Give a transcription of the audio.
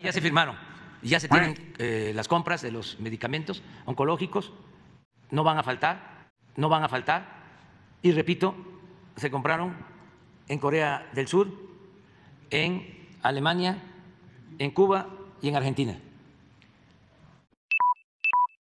Ya se firmaron, ya se tienen eh, las compras de los medicamentos oncológicos, no van a faltar, no van a faltar. Y repito, se compraron en Corea del Sur, en Alemania, en Cuba y en Argentina.